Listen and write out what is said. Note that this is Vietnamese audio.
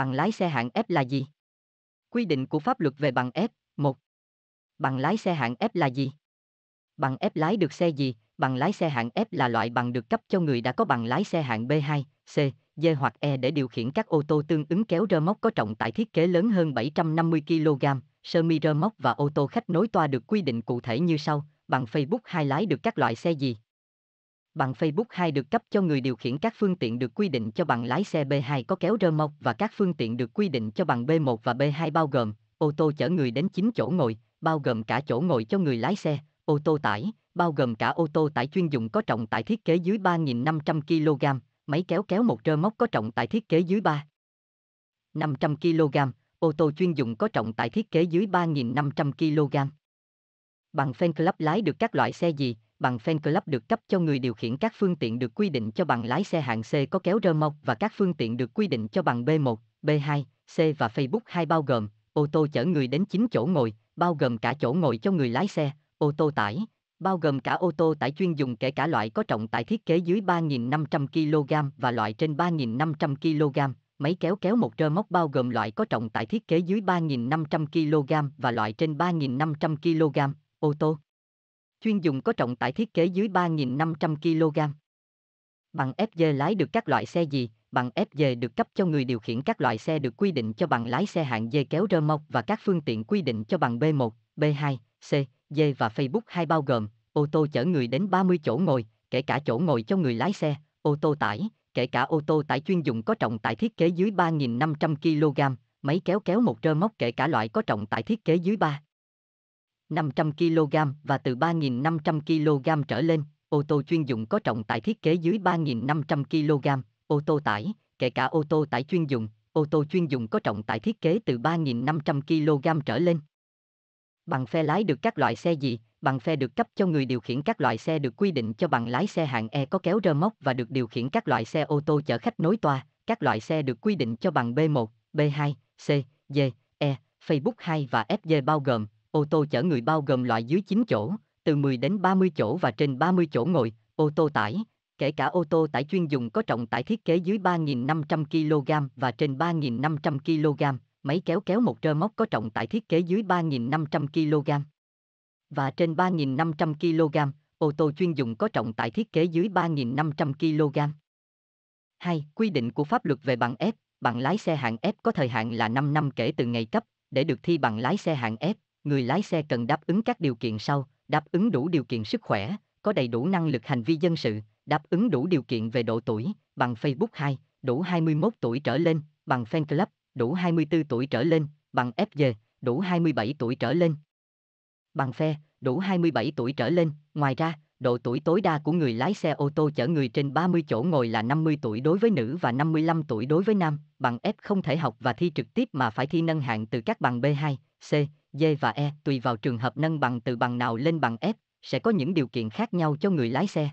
Bằng lái xe hạng F là gì? Quy định của pháp luật về bằng F, 1. Bằng lái xe hạng F là gì? Bằng F lái được xe gì? Bằng lái xe hạng F là loại bằng được cấp cho người đã có bằng lái xe hạng B2, C, D hoặc E để điều khiển các ô tô tương ứng kéo rơ móc có trọng tải thiết kế lớn hơn 750 kg, sơ mi rơ móc và ô tô khách nối toa được quy định cụ thể như sau. Bằng Facebook hai lái được các loại xe gì? bằng Facebook 2 được cấp cho người điều khiển các phương tiện được quy định cho bằng lái xe B2 có kéo rơ móc và các phương tiện được quy định cho bằng B1 và B2 bao gồm ô tô chở người đến 9 chỗ ngồi, bao gồm cả chỗ ngồi cho người lái xe, ô tô tải, bao gồm cả ô tô tải chuyên dụng có trọng tải thiết kế dưới 3.500 kg, máy kéo kéo một rơ móc có trọng tải thiết kế dưới 3 500 kg, ô tô chuyên dụng có trọng tải thiết kế dưới 3.500 kg. Bằng fan club lái được các loại xe gì, bằng fan club được cấp cho người điều khiển các phương tiện được quy định cho bằng lái xe hạng C có kéo rơ móc và các phương tiện được quy định cho bằng B1, B2, C và Facebook 2 bao gồm ô tô chở người đến 9 chỗ ngồi, bao gồm cả chỗ ngồi cho người lái xe, ô tô tải, bao gồm cả ô tô tải chuyên dùng kể cả loại có trọng tải thiết kế dưới 3.500 kg và loại trên 3.500 kg, máy kéo kéo một rơ móc bao gồm loại có trọng tải thiết kế dưới 3.500 kg và loại trên 3.500 kg, ô tô chuyên dùng có trọng tải thiết kế dưới 3.500 kg. Bằng FG lái được các loại xe gì? Bằng FG được cấp cho người điều khiển các loại xe được quy định cho bằng lái xe hạng D kéo rơ móc và các phương tiện quy định cho bằng B1, B2, C, D và Facebook 2 bao gồm ô tô chở người đến 30 chỗ ngồi, kể cả chỗ ngồi cho người lái xe, ô tô tải, kể cả ô tô tải chuyên dụng có trọng tải thiết kế dưới 3.500 kg, máy kéo kéo một rơ móc kể cả loại có trọng tải thiết kế dưới 3. 500 kg và từ 3.500 kg trở lên, ô tô chuyên dụng có trọng tải thiết kế dưới 3.500 kg, ô tô tải, kể cả ô tô tải chuyên dụng, ô tô chuyên dụng có trọng tải thiết kế từ 3.500 kg trở lên. Bằng phe lái được các loại xe gì? Bằng phe được cấp cho người điều khiển các loại xe được quy định cho bằng lái xe hạng E có kéo rơ móc và được điều khiển các loại xe ô tô chở khách nối toa. Các loại xe được quy định cho bằng B1, B2, C, D, E, Facebook 2 và FG bao gồm ô tô chở người bao gồm loại dưới 9 chỗ, từ 10 đến 30 chỗ và trên 30 chỗ ngồi, ô tô tải, kể cả ô tô tải chuyên dùng có trọng tải thiết kế dưới 3.500 kg và trên 3.500 kg, máy kéo kéo một trơ móc có trọng tải thiết kế dưới 3.500 kg và trên 3.500 kg, ô tô chuyên dùng có trọng tải thiết kế dưới 3.500 kg. 2. Quy định của pháp luật về bằng F, bằng lái xe hạng F có thời hạn là 5 năm kể từ ngày cấp, để được thi bằng lái xe hạng F, Người lái xe cần đáp ứng các điều kiện sau, đáp ứng đủ điều kiện sức khỏe, có đầy đủ năng lực hành vi dân sự, đáp ứng đủ điều kiện về độ tuổi, bằng Facebook 2, đủ 21 tuổi trở lên, bằng Fan Club, đủ 24 tuổi trở lên, bằng FG, đủ 27 tuổi trở lên. Bằng phe, đủ 27 tuổi trở lên, ngoài ra, độ tuổi tối đa của người lái xe ô tô chở người trên 30 chỗ ngồi là 50 tuổi đối với nữ và 55 tuổi đối với nam, bằng F không thể học và thi trực tiếp mà phải thi nâng hạng từ các bằng B2, C, D và E tùy vào trường hợp nâng bằng từ bằng nào lên bằng F, sẽ có những điều kiện khác nhau cho người lái xe.